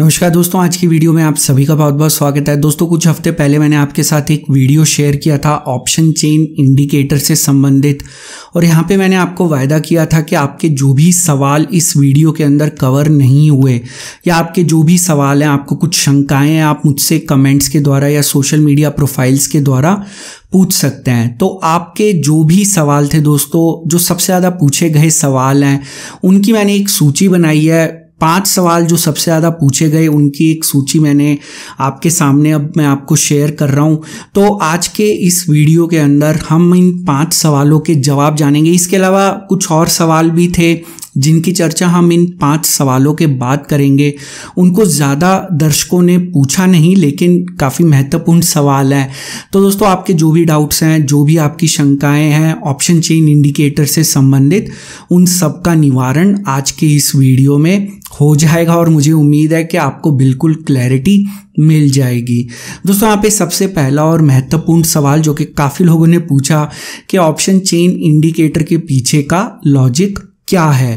नमस्कार दोस्तों आज की वीडियो में आप सभी का बहुत बहुत स्वागत है दोस्तों कुछ हफ्ते पहले मैंने आपके साथ एक वीडियो शेयर किया था ऑप्शन चेन इंडिकेटर से संबंधित और यहाँ पे मैंने आपको वायदा किया था कि आपके जो भी सवाल इस वीडियो के अंदर कवर नहीं हुए या आपके जो भी सवाल हैं आपको कुछ शंकाएँ हैं आप मुझसे कमेंट्स के द्वारा या सोशल मीडिया प्रोफाइल्स के द्वारा पूछ सकते हैं तो आपके जो भी सवाल थे दोस्तों जो सबसे ज़्यादा पूछे गए सवाल हैं उनकी मैंने एक सूची बनाई है पांच सवाल जो सबसे ज़्यादा पूछे गए उनकी एक सूची मैंने आपके सामने अब मैं आपको शेयर कर रहा हूँ तो आज के इस वीडियो के अंदर हम इन पांच सवालों के जवाब जानेंगे इसके अलावा कुछ और सवाल भी थे जिनकी चर्चा हम इन पांच सवालों के बाद करेंगे उनको ज़्यादा दर्शकों ने पूछा नहीं लेकिन काफ़ी महत्वपूर्ण सवाल है तो दोस्तों आपके जो भी डाउट्स हैं जो भी आपकी शंकाएं हैं ऑप्शन चेन इंडिकेटर से संबंधित उन सब का निवारण आज के इस वीडियो में हो जाएगा और मुझे उम्मीद है कि आपको बिल्कुल क्लैरिटी मिल जाएगी दोस्तों यहाँ पे सबसे पहला और महत्वपूर्ण सवाल जो कि काफ़ी लोगों ने पूछा कि ऑप्शन चेन इंडिकेटर के पीछे का लॉजिक क्या है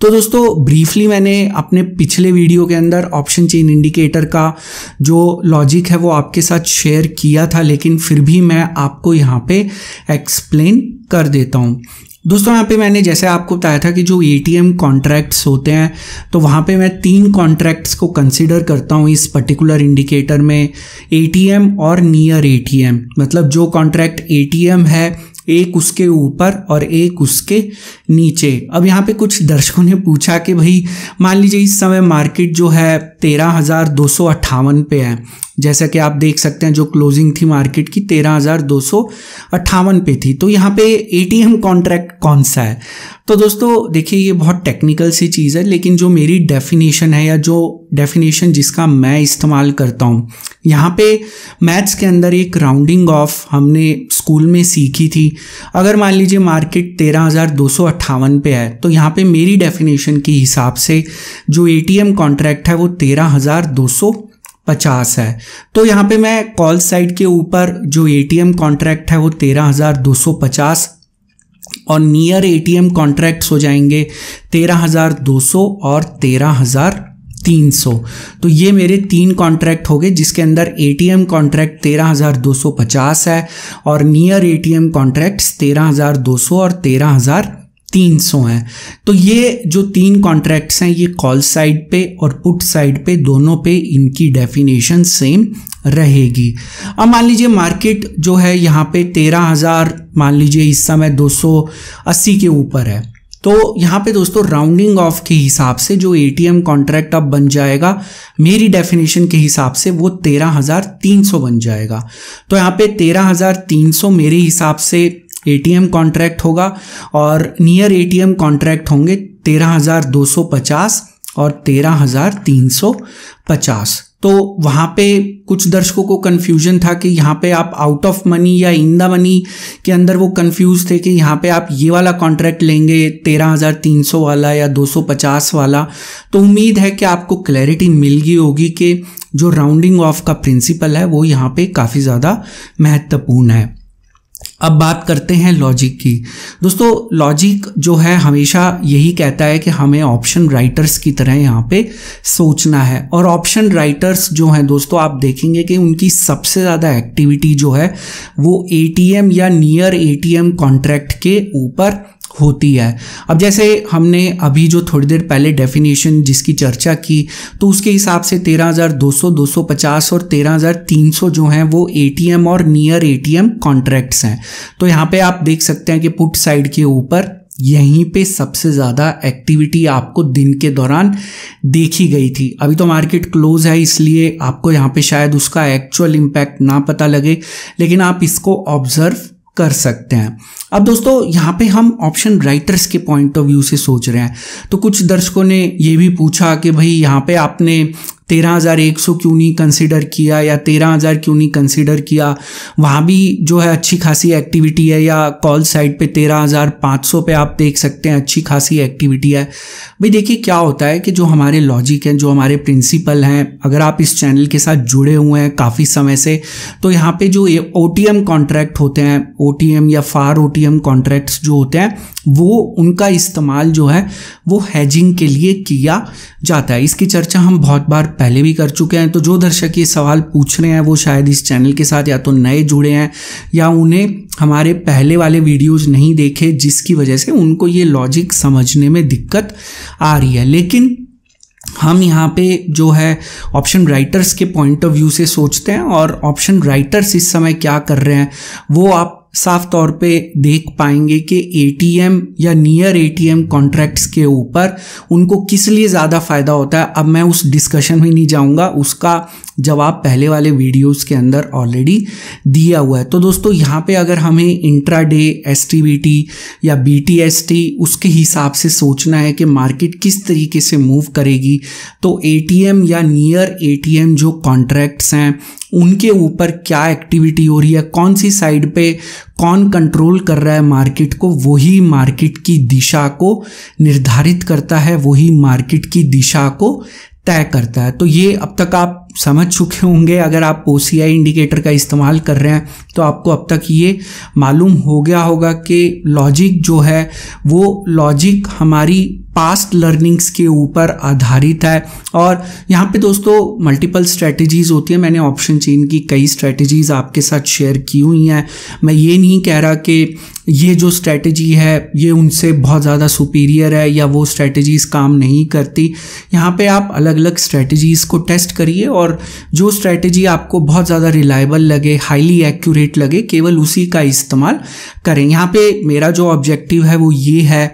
तो दोस्तों ब्रीफली मैंने अपने पिछले वीडियो के अंदर ऑप्शन चेन इंडिकेटर का जो लॉजिक है वो आपके साथ शेयर किया था लेकिन फिर भी मैं आपको यहाँ पे एक्सप्लेन कर देता हूँ दोस्तों यहाँ पे मैंने जैसे आपको बताया था कि जो ए टी एम कॉन्ट्रैक्ट्स होते हैं तो वहाँ पे मैं तीन कॉन्ट्रैक्ट्स को कंसिडर करता हूँ इस पर्टिकुलर इंडिकेटर में ए टी एम और नियर ए टी एम मतलब जो कॉन्ट्रैक्ट ए टी एम है एक उसके ऊपर और एक उसके नीचे अब यहाँ पे कुछ दर्शकों ने पूछा कि भाई मान लीजिए इस समय मार्केट जो है तेरह हज़ार दो सौ अट्ठावन पे है जैसा कि आप देख सकते हैं जो क्लोजिंग थी मार्केट की तेरह हज़ार दो सौ अट्ठावन पे थी तो यहाँ पे एम कॉन्ट्रैक्ट कौन सा है तो दोस्तों देखिए ये बहुत टेक्निकल सी चीज़ है लेकिन जो मेरी डेफिनेशन है या जो डेफिनेशन जिसका मैं इस्तेमाल करता हूँ यहाँ पे मैथ्स के अंदर एक राउंडिंग ऑफ हमने स्कूल में सीखी थी अगर मान लीजिए मार्केट तेरह हज़ार दो सौ अट्ठावन पे है तो यहाँ पे मेरी डेफिनेशन के हिसाब से जो ए कॉन्ट्रैक्ट है वो तेरह हज़ार दो सौ पचास है तो यहाँ पे मैं कॉल साइड के ऊपर जो एम कॉन्ट्रैक्ट है वो तेरह हज़ार दो सौ पचास और नियर ए एम कॉन्ट्रैक्ट्स हो जाएंगे तेरह हज़ार दो सौ और तेरह हज़ार तीन सौ तो ये मेरे तीन कॉन्ट्रैक्ट हो गए जिसके अंदर एम कॉन्ट्रैक्ट तेरह हज़ार दो सौ पचास है और नियर ए एम कॉन्ट्रैक्ट्स तेरह हज़ार दो सौ और तेरह हज़ार तीन सौ हैं तो ये जो तीन कॉन्ट्रैक्ट्स हैं ये कॉल साइड पे और पुट साइड पे दोनों पे इनकी डेफिनेशन सेम रहेगी अब मान लीजिए मार्केट जो है यहाँ पे तेरह हज़ार मान लीजिए इस समय दो सौ अस्सी के ऊपर है तो यहाँ पे दोस्तों राउंडिंग ऑफ के हिसाब से जो एटीएम कॉन्ट्रैक्ट अब बन जाएगा मेरी डेफिनेशन के हिसाब से वो तेरह हज़ार तीन सौ बन जाएगा तो यहाँ पे तेरह हज़ार तीन सौ मेरे हिसाब से एटीएम कॉन्ट्रैक्ट होगा और नियर एटीएम कॉन्ट्रैक्ट होंगे तेरह हज़ार दो सौ पचास और तेरह हज़ार तीन सौ पचास तो वहाँ पे कुछ दर्शकों को कन्फ्यूजन था कि यहाँ पे आप आउट ऑफ मनी या इन द मनी के अंदर वो कंफ्यूज थे कि यहाँ पे आप ये वाला कॉन्ट्रैक्ट लेंगे तेरह हज़ार तीन सौ वाला या दो सौ पचास वाला तो उम्मीद है कि आपको क्लैरिटी मिल गई होगी कि जो राउंडिंग ऑफ का प्रिंसिपल है वो यहाँ पे काफ़ी ज़्यादा महत्वपूर्ण है अब बात करते हैं लॉजिक की दोस्तों लॉजिक जो है हमेशा यही कहता है कि हमें ऑप्शन राइटर्स की तरह यहाँ पे सोचना है और ऑप्शन राइटर्स जो हैं दोस्तों आप देखेंगे कि उनकी सबसे ज़्यादा एक्टिविटी जो है वो एटीएम या नियर एटीएम कॉन्ट्रैक्ट के ऊपर होती है अब जैसे हमने अभी जो थोड़ी देर पहले डेफिनेशन जिसकी चर्चा की तो उसके हिसाब से 13,200, 250 और 13,300 जो हैं वो एटीएम और नियर एटीएम कॉन्ट्रैक्ट्स हैं तो यहाँ पे आप देख सकते हैं कि पुट साइड के ऊपर यहीं पे सबसे ज़्यादा एक्टिविटी आपको दिन के दौरान देखी गई थी अभी तो मार्केट क्लोज है इसलिए आपको यहाँ पे शायद उसका एक्चुअल इम्पैक्ट ना पता लगे लेकिन आप इसको ऑब्जर्व कर सकते हैं अब दोस्तों यहाँ पे हम ऑप्शन राइटर्स के पॉइंट ऑफ व्यू से सोच रहे हैं तो कुछ दर्शकों ने ये भी पूछा कि भाई यहाँ पे आपने तेरह हज़ार एक सौ क्यों नहीं कंसिडर किया या तेरह हज़ार क्यों नहीं कंसिडर किया वहाँ भी जो है अच्छी खासी एक्टिविटी है या कॉल साइट पे तेरह हज़ार पाँच सौ पे आप देख सकते हैं अच्छी खासी एक्टिविटी है भाई देखिए क्या होता है कि जो हमारे लॉजिक हैं जो हमारे प्रिंसिपल हैं अगर आप इस चैनल के साथ जुड़े हुए हैं काफ़ी समय से तो यहाँ पर जो ओ टी एम कॉन्ट्रैक्ट होते हैं ओ टी एम या far O T M contracts जो होते हैं वो उनका इस्तेमाल जो है वो हैजिंग के लिए किया जाता है इसकी चर्चा हम बहुत बार पहले भी कर चुके हैं तो जो दर्शक ये सवाल पूछ रहे हैं वो शायद इस चैनल के साथ या तो नए जुड़े हैं या उन्हें हमारे पहले वाले वीडियोज नहीं देखे जिसकी वजह से उनको ये लॉजिक समझने में दिक्कत आ रही है लेकिन हम यहाँ पे जो है ऑप्शन राइटर्स के पॉइंट ऑफ व्यू से सोचते हैं और ऑप्शन राइटर्स इस समय क्या कर रहे हैं वो आप साफ तौर पे देख पाएंगे कि एटीएम या नियर एटीएम कॉन्ट्रैक्ट्स के ऊपर उनको किस लिए ज़्यादा फ़ायदा होता है अब मैं उस डिस्कशन में नहीं जाऊँगा उसका जवाब पहले वाले वीडियोस के अंदर ऑलरेडी दिया हुआ है तो दोस्तों यहाँ पे अगर हमें इंट्रा डे एस या बी उसके हिसाब से सोचना है कि मार्केट किस तरीके से मूव करेगी तो ए या नियर ए जो कॉन्ट्रैक्ट्स हैं उनके ऊपर क्या एक्टिविटी हो रही है कौन सी साइड पे कौन कंट्रोल कर रहा है मार्केट को वही मार्केट की दिशा को निर्धारित करता है वही मार्केट की दिशा को तय करता है तो ये अब तक आप समझ चुके होंगे अगर आप ओ इंडिकेटर का इस्तेमाल कर रहे हैं तो आपको अब तक ये मालूम हो गया होगा कि लॉजिक जो है वो लॉजिक हमारी पास्ट लर्निंग्स के ऊपर आधारित है और यहाँ पे दोस्तों मल्टीपल स्ट्रेटजीज़ होती हैं मैंने ऑप्शन चेन की कई स्ट्रेटजीज़ आपके साथ शेयर की हुई हैं मैं ये नहीं कह रहा कि ये जो स्ट्रेटजी है ये उनसे बहुत ज़्यादा सुपीरियर है या वो स्ट्रेटजीज़ काम नहीं करती यहाँ पे आप अलग अलग स्ट्रेटजीज़ को टेस्ट करिए और जो स्ट्रेटजी आपको बहुत ज़्यादा रिलायबल लगे हाईली एक्यूरेट लगे केवल उसी का इस्तेमाल करें यहाँ पर मेरा जो ऑब्जेक्टिव है वो ये है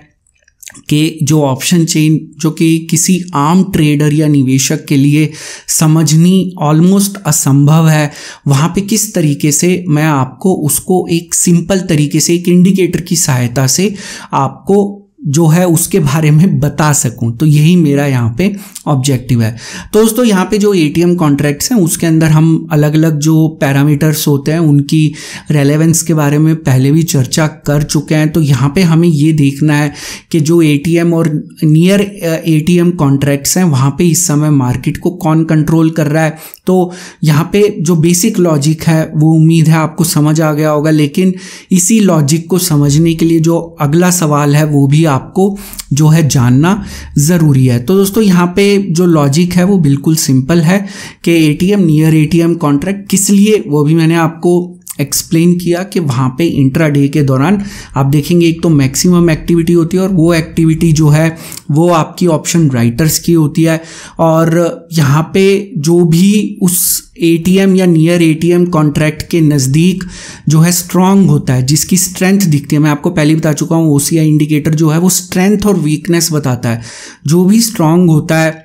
कि जो ऑप्शन चेन जो कि किसी आम ट्रेडर या निवेशक के लिए समझनी ऑलमोस्ट असंभव है वहाँ पे किस तरीके से मैं आपको उसको एक सिंपल तरीके से एक इंडिकेटर की सहायता से आपको जो है उसके बारे में बता सकूं तो यही मेरा यहाँ पे ऑब्जेक्टिव है तो दोस्तों यहाँ पे जो ए टी कॉन्ट्रैक्ट्स हैं उसके अंदर हम अलग अलग जो पैरामीटर्स होते हैं उनकी रेलेवेंस के बारे में पहले भी चर्चा कर चुके हैं तो यहाँ पे हमें ये देखना है कि जो ए और नियर एटीएम कॉन्ट्रैक्ट्स हैं वहाँ पर इस समय मार्केट को कौन कंट्रोल कर रहा है तो यहाँ पे जो बेसिक लॉजिक है वो उम्मीद है आपको समझ आ गया होगा लेकिन इसी लॉजिक को समझने के लिए जो अगला सवाल है वो भी आपको जो है जानना ज़रूरी है तो दोस्तों यहाँ पे जो लॉजिक है वो बिल्कुल सिंपल है कि एटीएम नियर एटीएम कॉन्ट्रैक्ट किस लिए वो भी मैंने आपको एक्सप्लेन किया कि वहाँ पे इंट्रा डे के दौरान आप देखेंगे एक तो मैक्सिमम एक्टिविटी होती है और वो एक्टिविटी जो है वो आपकी ऑप्शन राइटर्स की होती है और यहाँ पे जो भी उस एटीएम या नियर एटीएम कॉन्ट्रैक्ट के नज़दीक जो है स्ट्रांग होता है जिसकी स्ट्रेंथ दिखती है मैं आपको पहले बता चुका हूँ ओ इंडिकेटर जो है वो स्ट्रेंथ और वीकनेस बताता है जो भी स्ट्रांग होता है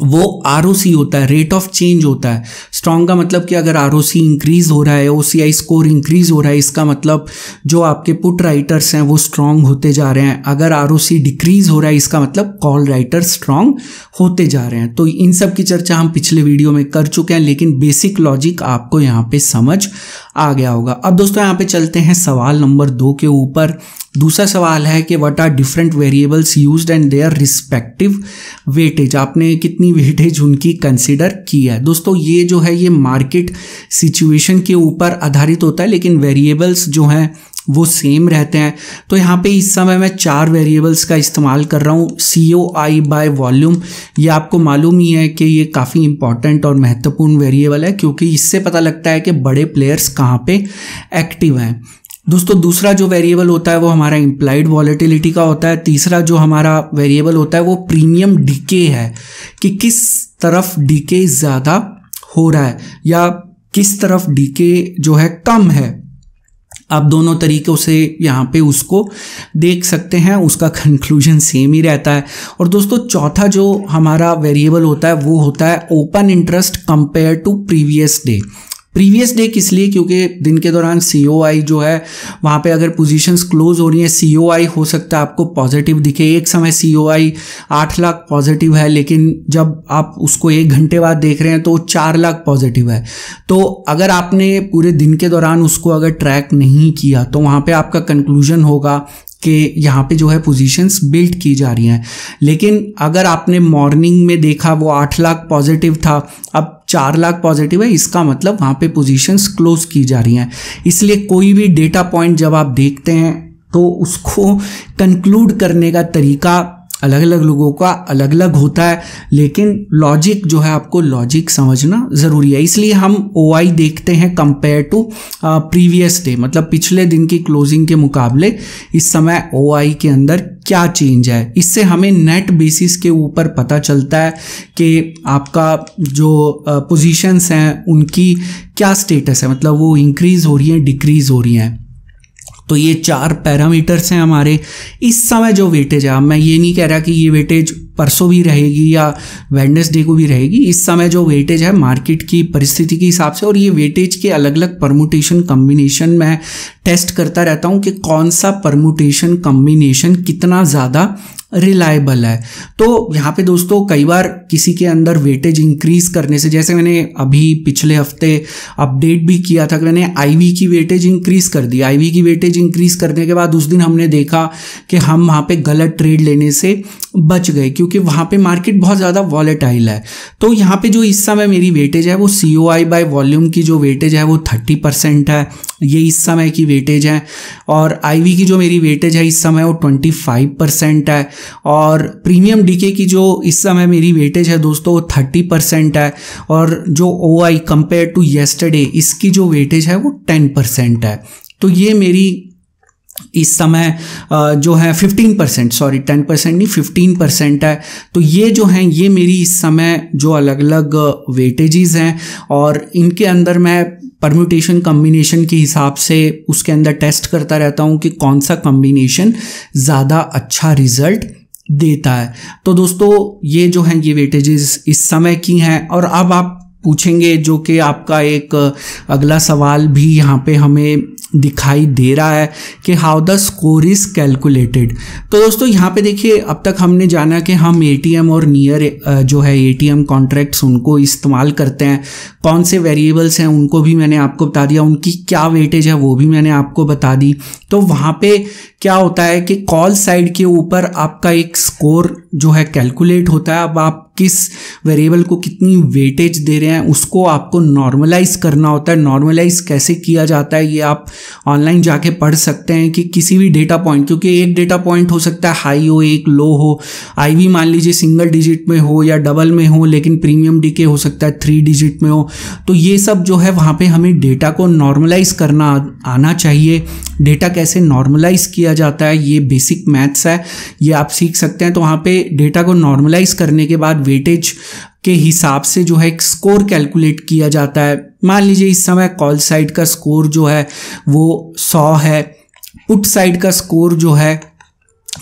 वो आर होता है रेट ऑफ चेंज होता है स्ट्रॉन्ग का मतलब कि अगर आर इंक्रीज हो रहा है ओ स्कोर इंक्रीज हो रहा है इसका मतलब जो आपके पुट राइटर्स हैं वो स्ट्रॉन्ग होते जा रहे हैं अगर आर डिक्रीज हो रहा है इसका मतलब कॉल राइटर स्ट्रॉन्ग होते जा रहे हैं तो इन सब की चर्चा हम पिछले वीडियो में कर चुके हैं लेकिन बेसिक लॉजिक आपको यहाँ पे समझ आ गया होगा अब दोस्तों यहाँ पे चलते हैं सवाल नंबर दो के ऊपर दूसरा सवाल है कि what are different variables use and their respective weightage आपने कितनी वेटेज उनकी कंसिडर की है दोस्तों ये जो है ये मार्केट सिचुएशन के ऊपर आधारित होता है लेकिन वेरिएबल्स जो हैं वो सेम रहते हैं तो यहाँ पे इस समय मैं चार वेरिएबल्स का इस्तेमाल कर रहा हूँ सी ओ आई बाय वॉल्यूम ये आपको मालूम ही है कि ये काफ़ी इंपॉर्टेंट और महत्वपूर्ण वेरिएबल है क्योंकि इससे पता लगता है कि बड़े प्लेयर्स कहाँ पे एक्टिव हैं दोस्तों दूसरा जो वेरिएबल होता है वो हमारा इम्प्लाइड वॉलेटिलिटी का होता है तीसरा जो हमारा वेरिएबल होता है वो प्रीमियम डीके है कि किस तरफ डीके ज़्यादा हो रहा है या किस तरफ डीके जो है कम है आप दोनों तरीक़ों से यहाँ पे उसको देख सकते हैं उसका कंक्लूजन सेम ही रहता है और दोस्तों चौथा जो हमारा वेरिएबल होता है वो होता है open interest compare to previous day previous day किस लिए क्योंकि दिन के दौरान सी जो है वहाँ पे अगर पोजीशंस क्लोज हो रही हैं सी हो सकता है आपको पॉजिटिव दिखे एक समय सी ओ आई आठ लाख पॉजिटिव है लेकिन जब आप उसको एक घंटे बाद देख रहे हैं तो चार लाख पॉजिटिव है तो अगर आपने पूरे दिन के दौरान उसको अगर ट्रैक नहीं किया तो वहाँ पर आपका कंक्लूजन होगा के यहाँ पे जो है पोजीशंस बिल्ड की जा रही हैं लेकिन अगर आपने मॉर्निंग में देखा वो आठ लाख पॉजिटिव था अब चार लाख पॉजिटिव है इसका मतलब वहाँ पे पोजीशंस क्लोज की जा रही हैं इसलिए कोई भी डेटा पॉइंट जब आप देखते हैं तो उसको कंक्लूड करने का तरीका अलग अलग लोगों का अलग अलग होता है लेकिन लॉजिक जो है आपको लॉजिक समझना ज़रूरी है इसलिए हम ओ देखते हैं कंपेयर टू प्रीवियस डे मतलब पिछले दिन की क्लोजिंग के मुकाबले इस समय ओ के अंदर क्या चेंज है इससे हमें नेट बेसिस के ऊपर पता चलता है कि आपका जो पोजीशंस हैं उनकी क्या स्टेटस है मतलब वो इंक्रीज़ हो रही हैं डिक्रीज़ हो रही हैं तो ये चार पैरामीटर्स हैं हमारे इस समय जो वेटेज है मैं ये नहीं कह रहा कि ये वेटेज परसों भी रहेगी या वेडनेसडे को भी रहेगी इस समय जो वेटेज है मार्केट की परिस्थिति के हिसाब से और ये वेटेज के अलग अलग परमुटेशन कम्बिनेशन मैं टेस्ट करता रहता हूँ कि कौन सा परमुटेशन कम्बिनेशन कितना ज़्यादा रिलायबल है तो यहाँ पे दोस्तों कई बार किसी के अंदर वेटेज इंक्रीज करने से जैसे मैंने अभी पिछले हफ्ते अपडेट भी किया था कि मैंने आईवी की वेटेज इंक्रीज कर दी आईवी की वेटेज इंक्रीज करने के बाद उस दिन हमने देखा कि हम वहाँ पे गलत ट्रेड लेने से बच गए क्योंकि वहाँ पे मार्केट बहुत ज़्यादा वॉलेटाइल है तो यहाँ पे जो इस समय मेरी वेटेज है वो सी ओ आई बाय वॉल्यूम की जो वेटेज है वो थर्टी परसेंट है ये इस समय की वेटेज है और आईवी की जो मेरी वेटेज है इस समय वो ट्वेंटी फाइव परसेंट है और प्रीमियम डीके की जो इस समय मेरी वेटेज है दोस्तों वो थर्टी परसेंट है और जो O I compare to yesterday इसकी जो वेटेज है वो टेन परसेंट है तो ये मेरी इस समय जो है 15 परसेंट सॉरी 10 परसेंट नहीं 15 परसेंट है तो ये जो हैं ये मेरी इस समय जो अलग अलग वेटेजेस हैं और इनके अंदर मैं परम्यूटेशन कम्बिनेशन के हिसाब से उसके अंदर टेस्ट करता रहता हूँ कि कौन सा कम्बिनेशन ज़्यादा अच्छा रिजल्ट देता है तो दोस्तों ये जो हैं ये वेटेजेस इस समय की हैं और अब आप पूछेंगे जो कि आपका एक अगला सवाल भी यहाँ पे हमें दिखाई दे रहा है कि how the score is calculated तो दोस्तों यहाँ पे देखिए अब तक हमने जाना कि हम ए और नियर जो है ए टी कॉन्ट्रैक्ट्स उनको इस्तेमाल करते हैं कौन से वेरिएबल्स हैं उनको भी मैंने आपको बता दिया उनकी क्या वेटेज है वो भी मैंने आपको बता दी तो वहाँ पे क्या होता है कि कॉल साइड के ऊपर आपका एक स्कोर जो है कैलकुलेट होता है अब आप किस वेरिएबल को कितनी वेटेज दे रहे हैं उसको आपको नॉर्मलाइज करना होता है नॉर्मलाइज कैसे किया जाता है ये आप ऑनलाइन जाके पढ़ सकते हैं कि किसी भी डेटा पॉइंट क्योंकि एक डेटा पॉइंट हो सकता है हाई हो एक लो हो आई मान लीजिए सिंगल डिजिट में हो या डबल में हो लेकिन प्रीमियम डीके हो सकता है थ्री डिजिट में हो तो ये सब जो है वहाँ पे हमें डेटा को नॉर्मलाइज करना आना चाहिए डेटा कैसे नॉर्मलाइज किया जाता है ये बेसिक मैथ्स है ये आप सीख सकते हैं तो वहाँ पे डेटा को नॉर्मलाइज करने के बाद वेटेज के हिसाब से जो है एक स्कोर कैलकुलेट किया जाता है मान लीजिए इस समय कॉल साइड का स्कोर जो है वो सौ है पुट साइड का स्कोर जो है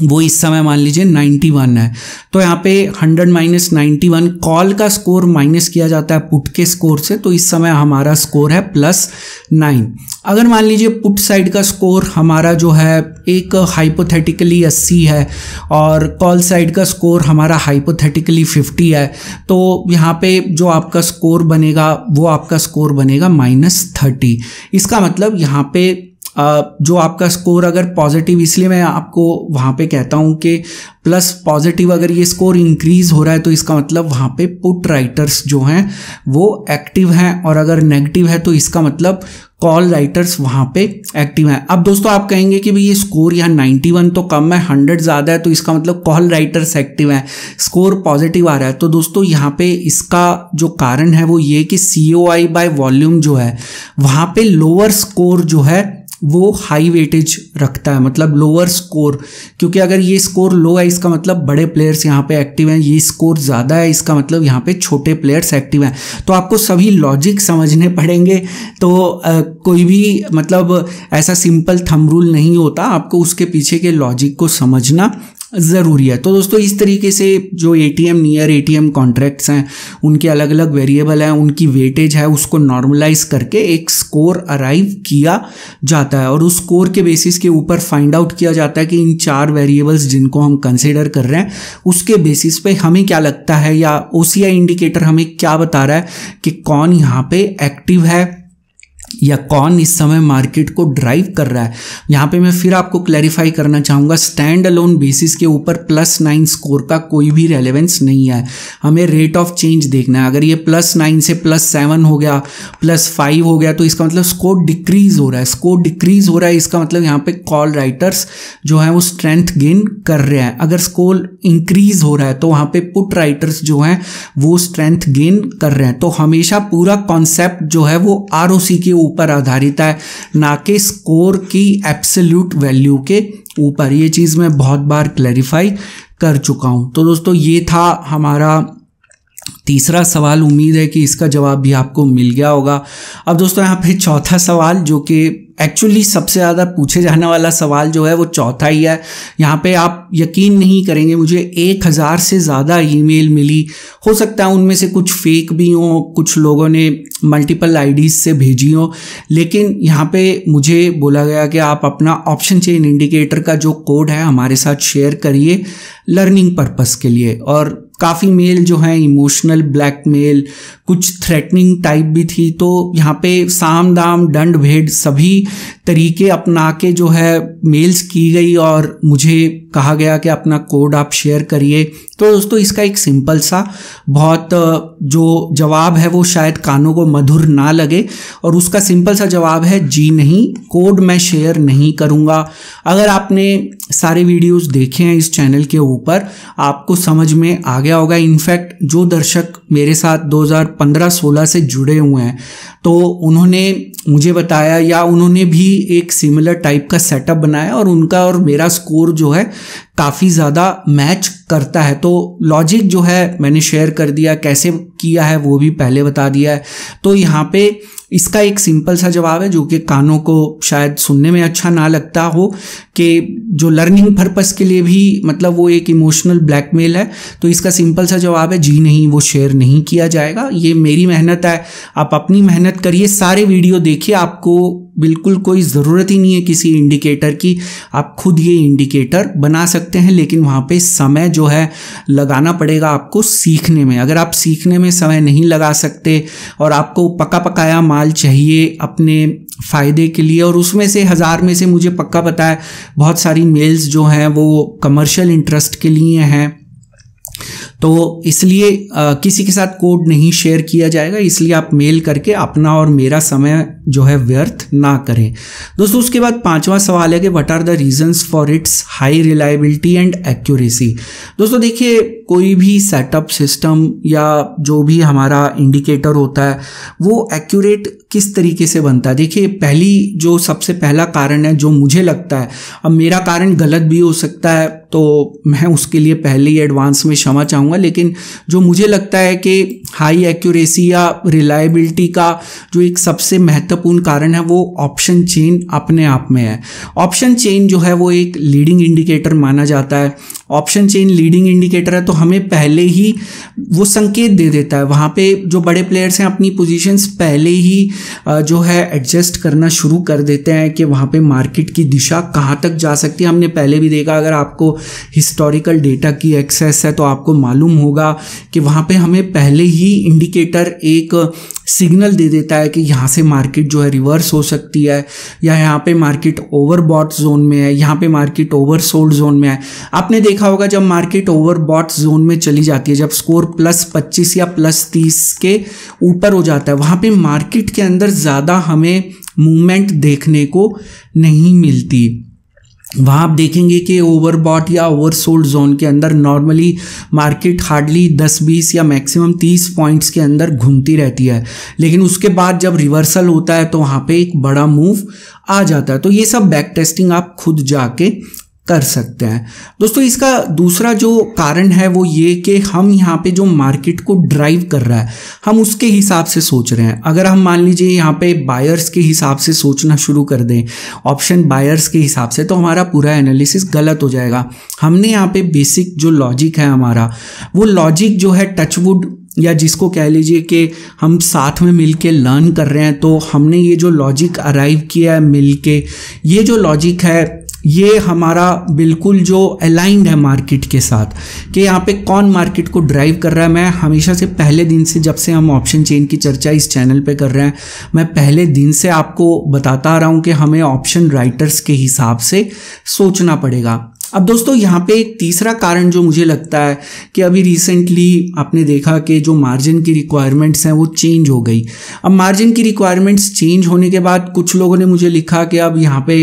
वो इस समय मान लीजिए 91 है तो यहाँ पे 100 माइनस नाइन्टी कॉल का स्कोर माइनस किया जाता है पुट के स्कोर से तो इस समय हमारा स्कोर है प्लस नाइन अगर मान लीजिए पुट साइड का स्कोर हमारा जो है एक हाइपोथेटिकली अस्सी है और कॉल साइड का स्कोर हमारा हाइपोथेटिकली फिफ्टी है तो यहाँ पे जो आपका स्कोर बनेगा वो आपका स्कोर बनेगा माइनस थर्टी इसका मतलब यहाँ पे जो आपका स्कोर अगर पॉजिटिव इसलिए मैं आपको वहाँ पे कहता हूँ कि प्लस पॉजिटिव अगर ये स्कोर इंक्रीज हो रहा है तो इसका मतलब वहाँ पे पुट राइटर्स जो हैं वो एक्टिव हैं और अगर नेगेटिव है तो इसका मतलब कॉल राइटर्स वहाँ पे एक्टिव हैं अब दोस्तों आप कहेंगे कि भाई ये स्कोर यहाँ वन तो कम है हंड्रेड ज़्यादा है तो इसका मतलब कॉल राइटर्स एक्टिव हैं स्कोर पॉजिटिव आ रहा है तो दोस्तों यहाँ पे इसका जो कारण है वो ये कि सी ओ आई बाय वॉल्यूम जो है वहाँ पे लोअर स्कोर जो है वो हाई वेटेज रखता है मतलब लोअर स्कोर क्योंकि अगर ये स्कोर लो है इसका मतलब बड़े प्लेयर्स यहाँ पे एक्टिव हैं ये स्कोर ज़्यादा है इसका मतलब यहाँ पे छोटे प्लेयर्स एक्टिव हैं तो आपको सभी लॉजिक समझने पड़ेंगे तो आ, कोई भी मतलब ऐसा सिंपल थम रूल नहीं होता आपको उसके पीछे के लॉजिक को समझना ज़रूरी है तो दोस्तों इस तरीके से जो A T M near A T M contracts हैं उनके अलग अलग वेरिएबल हैं उनकी वेटेज है उसको नॉर्मलाइज करके एक स्कोर अराइव किया जाता है और उस स्कोर के बेसिस के ऊपर फाइंड आउट किया जाता है कि इन चार वेरिएबल्स जिनको हम कंसिडर कर रहे हैं उसके बेसिस पे हमें क्या लगता है या ओ इंडिकेटर हमें क्या बता रहा है कि कौन यहाँ पर एक्टिव है या कौन इस समय मार्केट को ड्राइव कर रहा है यहाँ पे मैं फिर आपको क्लैरिफाई करना चाहूँगा स्टैंड अलोन बेसिस के ऊपर प्लस नाइन स्कोर का कोई भी रेलेवेंस नहीं है हमें रेट ऑफ चेंज देखना है अगर ये प्लस नाइन से प्लस सेवन हो गया प्लस फाइव हो गया तो इसका मतलब स्कोर डिक्रीज हो रहा है स्कोर डिक्रीज हो रहा है इसका मतलब यहाँ पे कॉल राइटर्स जो हैं वो स्ट्रेंथ गेन कर रहे हैं अगर स्कोर इंक्रीज हो रहा है तो वहाँ पर पुट राइटर्स जो हैं वो स्ट्रेंथ गेन कर रहे हैं तो हमेशा पूरा कॉन्सेप्ट जो है वो आर के ऊपर आधारित है ना कि स्कोर की एप्सल्यूट वैल्यू के ऊपर ये चीज़ मैं बहुत बार क्लैरिफाई कर चुका हूँ तो दोस्तों ये था हमारा तीसरा सवाल उम्मीद है कि इसका जवाब भी आपको मिल गया होगा अब दोस्तों यहाँ पे चौथा सवाल जो कि एक्चुअली सबसे ज़्यादा पूछे जाने वाला सवाल जो है वो चौथा ही है यहाँ पे आप यकीन नहीं करेंगे मुझे एक हज़ार से ज़्यादा ईमेल मिली हो सकता है उनमें से कुछ फेक भी हों कुछ लोगों ने मल्टीपल आईडीज़ से भेजी हो लेकिन यहाँ पे मुझे बोला गया कि आप अपना ऑप्शन चेन इंडिकेटर का जो कोड है हमारे साथ शेयर करिए लर्निंग पर्पज़ के लिए और काफ़ी मेल जो हैं इमोशनल ब्लैकमेल कुछ थ्रेटनिंग टाइप भी थी तो यहाँ पे साम दाम दंड भेद सभी तरीके अपना के जो है मेल्स की गई और मुझे कहा गया कि अपना कोड आप शेयर करिए तो दोस्तों इसका एक सिंपल सा बहुत जो जवाब है वो शायद कानों को मधुर ना लगे और उसका सिंपल सा जवाब है जी नहीं कोड मैं शेयर नहीं करूँगा अगर आपने सारे वीडियोस देखे हैं इस चैनल के ऊपर आपको समझ में आ गया होगा इनफैक्ट जो दर्शक मेरे साथ 2015-16 से जुड़े हुए हैं तो उन्होंने मुझे बताया या उन्होंने भी एक सिमिलर टाइप का सेटअप बनाया और उनका और मेरा स्कोर जो है काफ़ी ज़्यादा मैच करता है तो लॉजिक जो है मैंने शेयर कर दिया कैसे किया है वो भी पहले बता दिया है तो यहाँ पे इसका एक सिंपल सा जवाब है जो कि कानों को शायद सुनने में अच्छा ना लगता हो कि जो लर्निंग पर्पस के लिए भी मतलब वो एक इमोशनल ब्लैकमेल है तो इसका सिंपल सा जवाब है जी नहीं वो शेयर नहीं किया जाएगा ये मेरी मेहनत है आप अपनी मेहनत करिए सारे वीडियो देखिए आपको बिल्कुल कोई ज़रूरत ही नहीं है किसी इंडिकेटर की आप खुद ये इंडिकेटर बना सकते सकते हैं लेकिन वहाँ पे समय जो है लगाना पड़ेगा आपको सीखने में अगर आप सीखने में समय नहीं लगा सकते और आपको पका पकाया माल चाहिए अपने फ़ायदे के लिए और उसमें से हज़ार में से मुझे पक्का पता है बहुत सारी मेल्स जो हैं वो कमर्शियल इंटरेस्ट के लिए हैं तो इसलिए किसी के साथ कोड नहीं शेयर किया जाएगा इसलिए आप मेल करके अपना और मेरा समय जो है व्यर्थ ना करें दोस्तों उसके बाद पांचवा सवाल है कि what are the reasons for its high reliability and accuracy दोस्तों देखिए कोई भी सेटअप सिस्टम या जो भी हमारा इंडिकेटर होता है वो एक्यूरेट किस तरीके से बनता है देखिए पहली जो सबसे पहला कारण है जो मुझे लगता है अब मेरा कारण गलत भी हो सकता है तो मैं उसके लिए पहले ही एडवांस में क्षमा चाहूँगा लेकिन जो मुझे लगता है कि हाई एक्यूरेसी या रिलायबिलिटी का जो एक सबसे महत्वपूर्ण कारण है वो ऑप्शन चेन अपने आप में है ऑप्शन चेन जो है वो एक लीडिंग इंडिकेटर माना जाता है ऑप्शन चेन लीडिंग इंडिकेटर है तो हमें पहले ही वो संकेत दे देता है वहाँ पे जो बड़े प्लेयर्स हैं अपनी पोजीशंस पहले ही जो है एडजस्ट करना शुरू कर देते हैं कि वहाँ पे मार्केट की दिशा कहाँ तक जा सकती है हमने पहले भी देखा अगर आपको हिस्टोरिकल डेटा की एक्सेस है तो आपको मालूम होगा कि वहाँ पर हमें पहले ही इंडिकेटर एक सिग्नल दे देता है कि यहाँ से मार्केट जो है रिवर्स हो सकती है या यहाँ पे मार्केट ओवरबॉट जोन में है यहाँ पे मार्केट ओवर जोन में है आपने देखा होगा जब मार्केट ओवरबॉट जोन में चली जाती है जब स्कोर प्लस पच्चीस या प्लस तीस के ऊपर हो जाता है वहाँ पे मार्केट के अंदर ज़्यादा हमें मूवमेंट देखने को नहीं मिलती वहाँ आप देखेंगे कि ओवरबॉट या ओवरसोल्ड जोन के अंदर नॉर्मली मार्केट हार्डली 10 20 या मैक्सिमम 30 पॉइंट्स के अंदर घूमती रहती है लेकिन उसके बाद जब रिवर्सल होता है तो वहाँ पे एक बड़ा मूव आ जाता है तो ये सब बैक टेस्टिंग आप खुद जाके कर सकते हैं दोस्तों इसका दूसरा जो कारण है वो ये कि हम यहाँ पे जो मार्केट को ड्राइव कर रहा है हम उसके हिसाब से सोच रहे हैं अगर हम मान लीजिए यहाँ पे बायर्स के हिसाब से सोचना शुरू कर दें ऑप्शन बायर्स के हिसाब से तो हमारा पूरा एनालिसिस गलत हो जाएगा हमने यहाँ पे बेसिक जो लॉजिक है हमारा वो लॉजिक जो है टचवुड या जिसको कह लीजिए कि हम साथ में मिल के लर्न कर रहे हैं तो हमने ये जो लॉजिक अराइव किया है मिल के ये जो लॉजिक है ये हमारा बिल्कुल जो अलाइंड है मार्केट के साथ कि यहाँ पे कौन मार्केट को ड्राइव कर रहा है मैं हमेशा से पहले दिन से जब से हम ऑप्शन चेन की चर्चा इस चैनल पे कर रहे हैं मैं पहले दिन से आपको बताता आ रहा हूँ कि हमें ऑप्शन राइटर्स के हिसाब से सोचना पड़ेगा अब दोस्तों यहाँ पे एक तीसरा कारण जो मुझे लगता है कि अभी रिसेंटली आपने देखा कि जो मार्जिन की रिक्वायरमेंट्स हैं वो चेंज हो गई अब मार्जिन की रिक्वायरमेंट्स चेंज होने के बाद कुछ लोगों ने मुझे लिखा कि अब यहाँ पे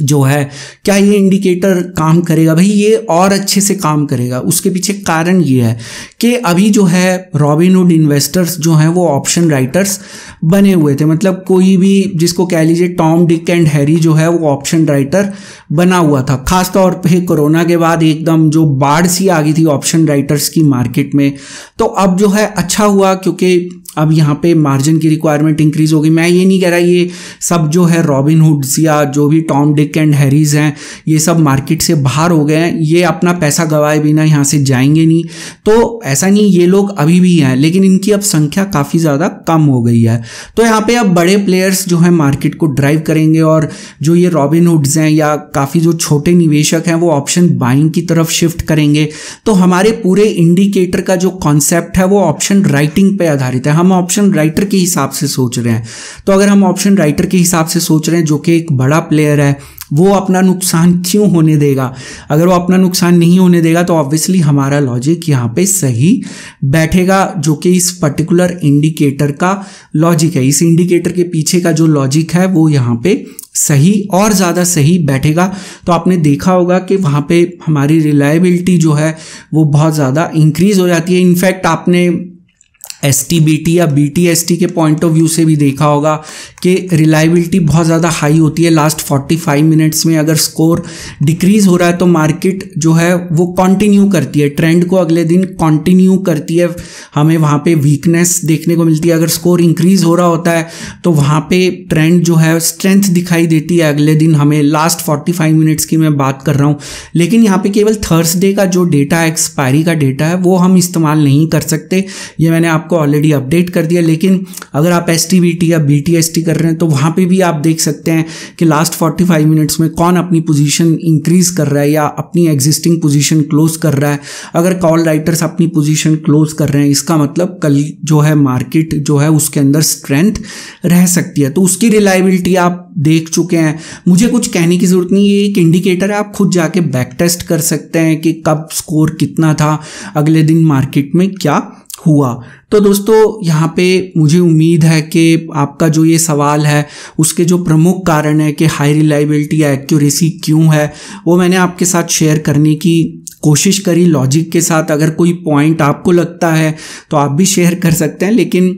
जो है क्या ये इंडिकेटर काम करेगा भाई ये और अच्छे से काम करेगा उसके पीछे कारण ये है कि अभी जो है रॉबिनहुड इन्वेस्टर्स जो हैं वो ऑप्शन राइटर्स बने हुए थे मतलब कोई भी जिसको कह लीजिए टॉम डिक एंड हैरी जो है वो ऑप्शन राइटर बना हुआ था खासतौर पर कोरोना के बाद एकदम जो बाढ़ सी आ गई थी ऑप्शन राइटर्स की मार्केट में तो अब जो है अच्छा हुआ क्योंकि अब यहाँ पे मार्जिन की रिक्वायरमेंट इंक्रीज होगी मैं ये नहीं कह रहा ये सब जो है रॉबिन हुड्स या जो भी टॉम डिक एंड हैरीज हैं ये सब मार्केट से बाहर हो गए हैं ये अपना पैसा गवाए बिना यहाँ से जाएंगे नहीं तो ऐसा नहीं ये लोग अभी भी हैं लेकिन इनकी अब संख्या काफ़ी ज़्यादा कम हो गई है तो यहाँ पर अब बड़े प्लेयर्स जो हैं मार्केट को ड्राइव करेंगे और जो ये रॉबिन हुड्स हैं या काफ़ी जो छोटे निवेशक हैं वो ऑप्शन बाइंग की तरफ शिफ्ट करेंगे तो हमारे पूरे इंडिकेटर का जो कॉन्सेप्ट है वो ऑप्शन राइटिंग पर आधारित है हम हम ऑप्शन राइटर के हिसाब से सोच रहे हैं तो अगर हम ऑप्शन राइटर के हिसाब से सोच रहे हैं जो कि एक बड़ा प्लेयर है वो अपना नुकसान क्यों होने देगा अगर वो अपना नुकसान नहीं होने देगा तो ऑब्वियसली हमारा लॉजिक यहाँ पे सही बैठेगा जो कि इस पर्टिकुलर इंडिकेटर का लॉजिक है इस इंडिकेटर के पीछे का जो लॉजिक है वो यहाँ पे सही और ज़्यादा सही बैठेगा तो आपने देखा होगा कि वहाँ पे हमारी रिलायबिलिटी जो है वो बहुत ज़्यादा इंक्रीज़ हो जाती है इनफैक्ट आपने एस टी या बी टी के पॉइंट ऑफ व्यू से भी देखा होगा कि रिलायबिलिटी बहुत ज़्यादा हाई होती है लास्ट 45 मिनट्स में अगर स्कोर डिक्रीज़ हो रहा है तो मार्केट जो है वो कंटिन्यू करती है ट्रेंड को अगले दिन कंटिन्यू करती है हमें वहाँ पे वीकनेस देखने को मिलती है अगर स्कोर इंक्रीज़ हो रहा होता है तो वहाँ पर ट्रेंड जो है स्ट्रेंथ दिखाई देती है अगले दिन हमें लास्ट फाइव मिनट्स की मैं बात कर रहा हूँ लेकिन यहाँ पर केवल थर्सडे का जो डेटा एक्सपायरी का डेटा है वो हम इस्तेमाल नहीं कर सकते ये मैंने आप आपको ऑलरेडी अपडेट कर दिया लेकिन अगर आप एस टी बी या बी कर रहे हैं तो वहाँ पर भी आप देख सकते हैं कि लास्ट फोर्टी फाइव मिनट्स में कौन अपनी पोजिशन इंक्रीज कर रहा है या अपनी एग्जिस्टिंग पोजिशन क्लोज कर रहा है अगर कॉल राइटर्स अपनी पोजिशन क्लोज कर रहे हैं इसका मतलब कल जो है मार्केट जो है उसके अंदर स्ट्रेंथ रह सकती है तो उसकी रिलायबिलिटी आप देख चुके हैं मुझे कुछ कहने की ज़रूरत नहीं ये एक इंडिकेटर है आप खुद जाके बैक टेस्ट कर सकते हैं कि कब स्कोर कितना था अगले दिन मार्केट में क्या हुआ तो दोस्तों यहाँ पे मुझे उम्मीद है कि आपका जो ये सवाल है उसके जो प्रमुख कारण है कि हाई रिलायबिलिटी या एक्यूरेसी क्यों है वो मैंने आपके साथ शेयर करने की कोशिश करी लॉजिक के साथ अगर कोई पॉइंट आपको लगता है तो आप भी शेयर कर सकते हैं लेकिन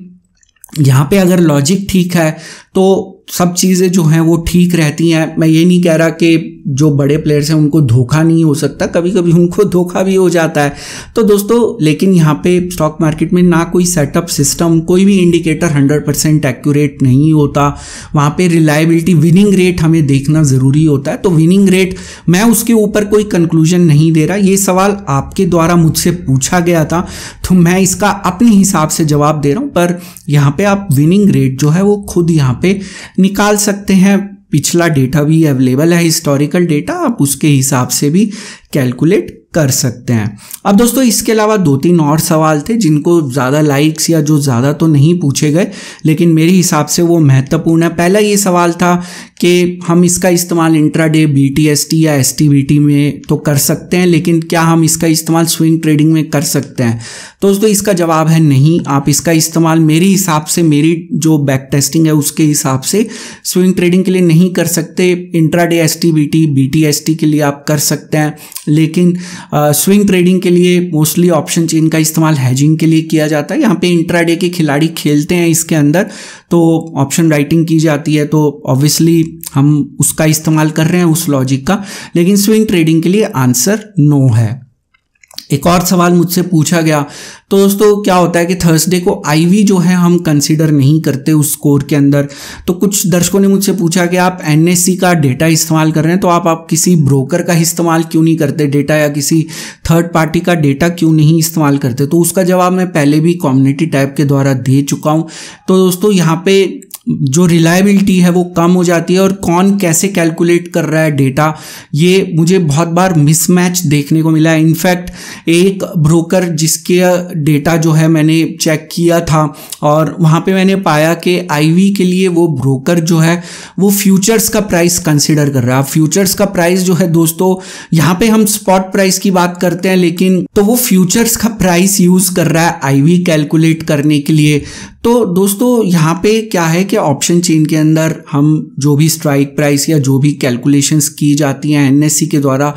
यहाँ पे अगर लॉजिक ठीक है तो सब चीज़ें जो हैं वो ठीक रहती हैं मैं ये नहीं कह रहा कि जो बड़े प्लेयर्स हैं उनको धोखा नहीं हो सकता कभी कभी उनको धोखा भी हो जाता है तो दोस्तों लेकिन यहाँ पे स्टॉक मार्केट में ना कोई सेटअप सिस्टम कोई भी इंडिकेटर 100 परसेंट एक्यूरेट नहीं होता वहाँ पे रिलायबिलिटी विनिंग रेट हमें देखना ज़रूरी होता है तो विनिंग रेट मैं उसके ऊपर कोई कंक्लूजन नहीं दे रहा ये सवाल आपके द्वारा मुझसे पूछा गया था तो मैं इसका अपने हिसाब से जवाब दे रहा हूँ पर यहाँ पर आप विनिंग रेट जो है वो खुद यहाँ पर निकाल सकते हैं पिछला डेटा भी अवेलेबल है हिस्टोरिकल डेटा आप उसके हिसाब से भी कैलकुलेट कर सकते हैं अब दोस्तों इसके अलावा दो तीन और सवाल थे जिनको ज़्यादा लाइक्स या जो ज़्यादा तो नहीं पूछे गए लेकिन मेरे हिसाब से वो महत्वपूर्ण है पहला ये सवाल था कि हम इसका इस्तेमाल day B T S T या एस टी बी टी में तो कर सकते हैं लेकिन क्या हम इसका इस्तेमाल स्विंग ट्रेडिंग में कर सकते हैं तो दोस्तों इसका जवाब है नहीं आप इसका इस्तेमाल मेरे हिसाब से मेरी जो बैक टेस्टिंग है उसके हिसाब से स्विंग ट्रेडिंग के लिए नहीं कर सकते day S T B T B T S T के लिए आप कर सकते हैं लेकिन स्विंग ट्रेडिंग के लिए मोस्टली ऑप्शन चेन का इस्तेमाल हैजिंग के लिए किया जाता है यहाँ पे इंट्राडे के खिलाड़ी खेलते हैं इसके अंदर तो ऑप्शन राइटिंग की जाती है तो ऑब्वियसली हम उसका इस्तेमाल कर रहे हैं उस लॉजिक का लेकिन स्विंग ट्रेडिंग के लिए आंसर नो है एक और सवाल मुझसे पूछा गया तो दोस्तों क्या होता है कि थर्सडे को आईवी जो है हम कंसीडर नहीं करते उस स्कोर के अंदर तो कुछ दर्शकों ने मुझसे पूछा कि आप एनएससी का डेटा इस्तेमाल कर रहे हैं तो आप आप किसी ब्रोकर का इस्तेमाल क्यों नहीं करते डेटा या किसी थर्ड पार्टी का डेटा क्यों नहीं इस्तेमाल करते तो उसका जवाब मैं पहले भी कम्युनिटी टाइप के द्वारा दे चुका हूँ तो दोस्तों यहाँ पे जो रिलायबिलिटी है वो कम हो जाती है और कौन कैसे कैलकुलेट कर रहा है डेटा ये मुझे बहुत बार मिसमैच देखने को मिला है इनफैक्ट एक ब्रोकर जिसके डेटा जो है मैंने चेक किया था और वहाँ पे मैंने पाया कि आईवी के लिए वो ब्रोकर जो है वो फ्यूचर्स का प्राइस कंसिडर कर रहा है फ्यूचर्स का प्राइस जो है दोस्तों यहाँ पे हम स्पॉट प्राइस की बात करते हैं लेकिन तो वो फ्यूचर्स का प्राइस यूज़ कर रहा है आई कैलकुलेट करने के लिए तो दोस्तों यहाँ पे क्या है कि के ऑप्शन चेन के अंदर हम जो भी स्ट्राइक प्राइस या जो भी कैलकुलेशंस की जाती हैं एनएससी e के द्वारा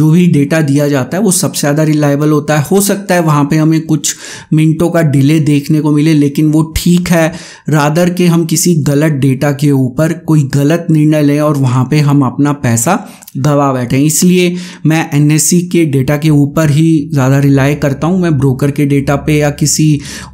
जो भी डेटा दिया जाता है वो सबसे ज़्यादा रिलायबल होता है हो सकता है वहाँ पे हमें कुछ मिनटों का डिले देखने को मिले लेकिन वो ठीक है रादर के हम किसी गलत डेटा के ऊपर कोई गलत निर्णय लें और वहाँ पर हम अपना पैसा दबा बैठे हैं इसलिए मैं एन के डेटा के ऊपर ही ज़्यादा रिलाई करता हूँ मैं ब्रोकर के डेटा पे या किसी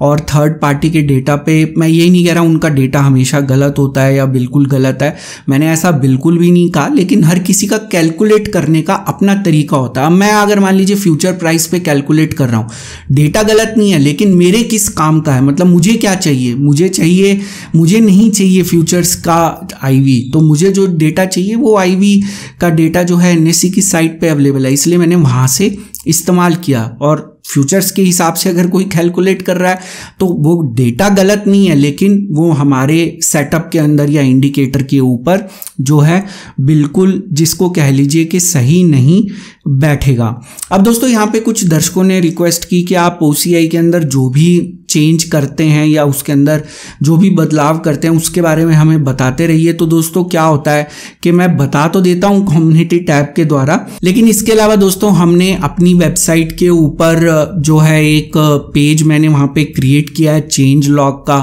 और थर्ड पार्टी के डेटा पे मैं यही नहीं कह रहा उनका डेटा हमेशा गलत होता है या बिल्कुल गलत है मैंने ऐसा बिल्कुल भी नहीं कहा लेकिन हर किसी का कैलकुलेट करने का अपना तरीका होता है अब मैं अगर मान लीजिए फ्यूचर प्राइस पर कैलकुलेट कर रहा हूँ डेटा गलत नहीं है लेकिन मेरे किस काम का है मतलब मुझे क्या चाहिए मुझे चाहिए मुझे नहीं चाहिए फ्यूचर्स का आई तो मुझे जो डेटा चाहिए वो आई का डेटा डेटा जो है एन की साइट पे अवेलेबल है इसलिए मैंने वहाँ से इस्तेमाल किया और फ्यूचर्स के हिसाब से अगर कोई कैलकुलेट कर रहा है तो वो डेटा गलत नहीं है लेकिन वो हमारे सेटअप के अंदर या इंडिकेटर के ऊपर जो है बिल्कुल जिसको कह लीजिए कि सही नहीं बैठेगा अब दोस्तों यहाँ पे कुछ दर्शकों ने रिक्वेस्ट की कि आप ओ के अंदर जो भी चेंज करते हैं या उसके अंदर जो भी बदलाव करते हैं उसके बारे में हमें बताते रहिए तो दोस्तों क्या होता है कि मैं बता तो देता हूँ कम्युनिटी टैब के द्वारा लेकिन इसके अलावा दोस्तों हमने अपनी वेबसाइट के ऊपर जो है एक पेज मैंने वहाँ पे क्रिएट किया है चेंज लॉग का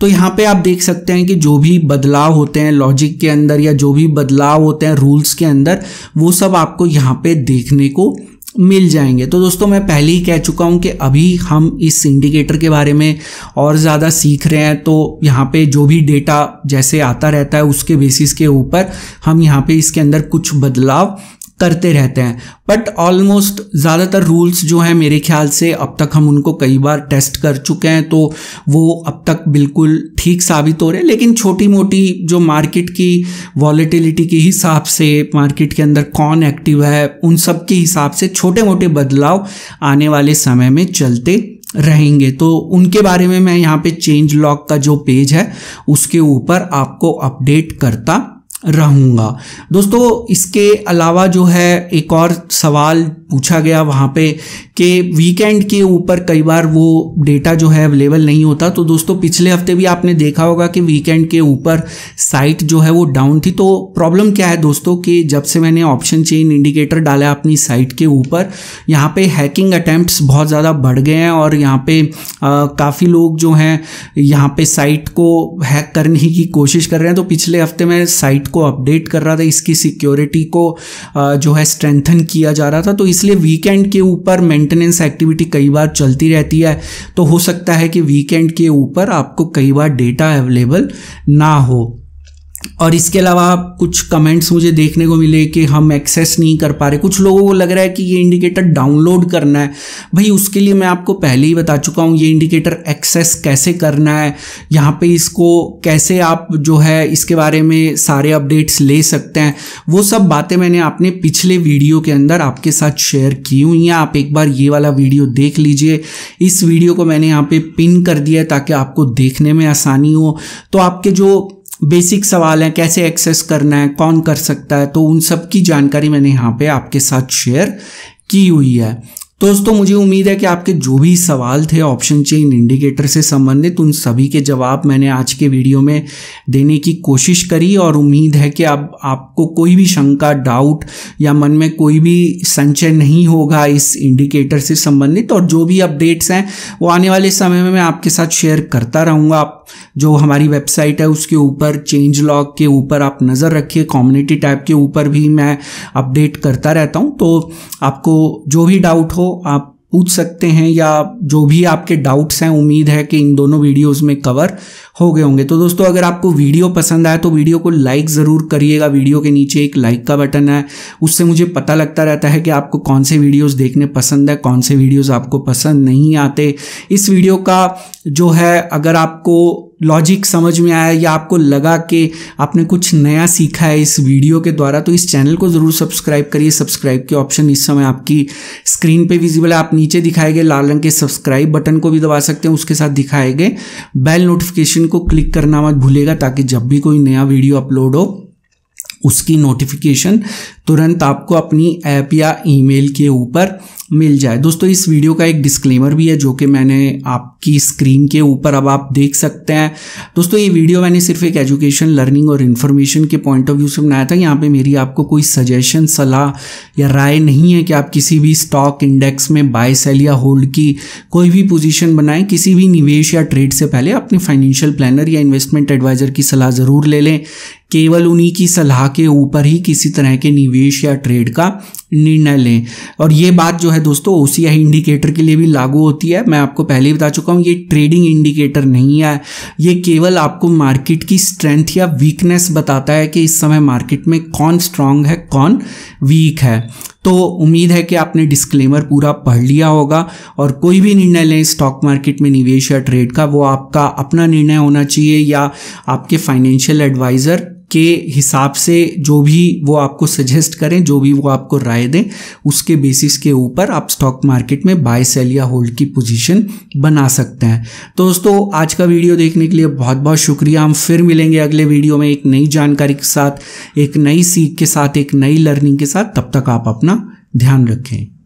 तो यहाँ पे आप देख सकते हैं कि जो भी बदलाव होते हैं लॉजिक के अंदर या जो भी बदलाव होते हैं रूल्स के अंदर वो सब आपको यहाँ पर देखने को मिल जाएंगे तो दोस्तों मैं पहले ही कह चुका हूं कि अभी हम इस इंडिकेटर के बारे में और ज़्यादा सीख रहे हैं तो यहाँ पे जो भी डेटा जैसे आता रहता है उसके बेसिस के ऊपर हम यहाँ पे इसके अंदर कुछ बदलाव करते रहते हैं बट ऑलमोस्ट ज़्यादातर रूल्स जो हैं मेरे ख्याल से अब तक हम उनको कई बार टेस्ट कर चुके हैं तो वो अब तक बिल्कुल ठीक साबित हो रहे हैं लेकिन छोटी मोटी जो मार्केट की वॉलीटिलिटी के हिसाब से मार्केट के अंदर कौन एक्टिव है उन सब के हिसाब से छोटे मोटे बदलाव आने वाले समय में चलते रहेंगे तो उनके बारे में मैं यहाँ पे चेंज लॉक का जो पेज है उसके ऊपर आपको अपडेट करता रहूँगा दोस्तों इसके अलावा जो है एक और सवाल पूछा गया वहाँ पे कि वीकेंड के ऊपर कई बार वो डेटा जो है अवेलेबल नहीं होता तो दोस्तों पिछले हफ्ते भी आपने देखा होगा कि वीकेंड के ऊपर साइट जो है वो डाउन थी तो प्रॉब्लम क्या है दोस्तों कि जब से मैंने ऑप्शन चेन इंडिकेटर डाला अपनी साइट के ऊपर यहाँ पर हैकिंग अटैम्प्ट बहुत ज़्यादा बढ़ गए हैं और यहाँ पर काफ़ी लोग जो हैं यहाँ पर साइट को हैक करने की कोशिश कर रहे हैं तो पिछले हफ्ते मैं साइट को अपडेट कर रहा था इसकी सिक्योरिटी को जो है स्ट्रेंथन किया जा रहा था तो इसलिए वीकेंड के ऊपर मेंटेनेंस एक्टिविटी कई बार चलती रहती है तो हो सकता है कि वीकेंड के ऊपर आपको कई बार डेटा अवेलेबल ना हो और इसके अलावा कुछ कमेंट्स मुझे देखने को मिले कि हम एक्सेस नहीं कर पा रहे कुछ लोगों को लग रहा है कि ये इंडिकेटर डाउनलोड करना है भाई उसके लिए मैं आपको पहले ही बता चुका हूँ ये इंडिकेटर एक्सेस कैसे करना है यहाँ पे इसको कैसे आप जो है इसके बारे में सारे अपडेट्स ले सकते हैं वो सब बातें मैंने आपने पिछले वीडियो के अंदर आपके साथ शेयर की हुई हैं आप एक बार ये वाला वीडियो देख लीजिए इस वीडियो को मैंने यहाँ पर पिन कर दिया है ताकि आपको देखने में आसानी हो तो आपके जो बेसिक सवाल हैं कैसे एक्सेस करना है कौन कर सकता है तो उन सब की जानकारी मैंने यहाँ पे आपके साथ शेयर की हुई है दोस्तों मुझे उम्मीद है कि आपके जो भी सवाल थे ऑप्शन चेन इंडिकेटर से संबंधित उन सभी के जवाब मैंने आज के वीडियो में देने की कोशिश करी और उम्मीद है कि अब आपको कोई भी शंका डाउट या मन में कोई भी संचय नहीं होगा इस इंडिकेटर से संबंधित और जो भी अपडेट्स हैं वो आने वाले समय में मैं आपके साथ शेयर करता रहूँगा जो हमारी वेबसाइट है उसके ऊपर चेंज लॉग के ऊपर आप नज़र रखिए कम्युनिटी टैब के ऊपर भी मैं अपडेट करता रहता हूँ तो आपको जो भी डाउट हो आप पूछ सकते हैं या जो भी आपके डाउट्स हैं उम्मीद है कि इन दोनों वीडियोस में कवर हो गए होंगे तो दोस्तों अगर आपको वीडियो पसंद आए तो वीडियो को लाइक ज़रूर करिएगा वीडियो के नीचे एक लाइक का बटन है उससे मुझे पता लगता रहता है कि आपको कौन से वीडियोस देखने पसंद है कौन से वीडियोस आपको पसंद नहीं आते इस वीडियो का जो है अगर आपको लॉजिक समझ में आया या आपको लगा कि आपने कुछ नया सीखा है इस वीडियो के द्वारा तो इस चैनल को ज़रूर सब्सक्राइब करिए सब्सक्राइब के ऑप्शन इस समय आपकी स्क्रीन पे विजिबल है आप नीचे दिखाए गए लाल रंग के सब्सक्राइब बटन को भी दबा सकते हैं उसके साथ दिखाए गए बेल नोटिफिकेशन को क्लिक करना मत भूलेगा ताकि जब भी कोई नया वीडियो अपलोड हो उसकी नोटिफिकेशन तुरंत आपको अपनी ऐप या ईमेल के ऊपर मिल जाए दोस्तों इस वीडियो का एक डिस्क्लेमर भी है जो कि मैंने आपकी स्क्रीन के ऊपर अब आप देख सकते हैं दोस्तों ये वीडियो मैंने सिर्फ एक एजुकेशन लर्निंग और इन्फॉर्मेशन के पॉइंट ऑफ व्यू से बनाया था यहाँ पे मेरी आपको कोई सजेशन सलाह या राय नहीं है कि आप किसी भी स्टॉक इंडेक्स में बाय सेल या होल्ड की कोई भी पोजिशन बनाएं किसी भी निवेश या ट्रेड से पहले अपने फाइनेंशियल प्लानर या इन्वेस्टमेंट एडवाइज़र की सलाह ज़रूर ले लें केवल उन्हीं की सलाह के ऊपर ही किसी तरह के निवेश या ट्रेड का निर्णय लें और ये बात जो है दोस्तों ओ इंडिकेटर के लिए भी लागू होती है मैं आपको पहले ही बता चुका हूँ ये ट्रेडिंग इंडिकेटर नहीं है ये केवल आपको मार्केट की स्ट्रेंथ या वीकनेस बताता है कि इस समय मार्केट में कौन स्ट्रांग है कौन वीक है तो उम्मीद है कि आपने डिस्क्लेमर पूरा पढ़ लिया होगा और कोई भी निर्णय लें स्टॉक मार्केट में निवेश या ट्रेड का वो आपका अपना निर्णय होना चाहिए या आपके फाइनेंशियल एडवाइज़र के हिसाब से जो भी वो आपको सजेस्ट करें जो भी वो आपको राय दें उसके बेसिस के ऊपर आप स्टॉक मार्केट में बाय सेल या होल्ड की पोजीशन बना सकते हैं तो दोस्तों आज का वीडियो देखने के लिए बहुत बहुत शुक्रिया हम फिर मिलेंगे अगले वीडियो में एक नई जानकारी के साथ एक नई सीख के साथ एक नई लर्निंग के साथ तब तक आप अपना ध्यान रखें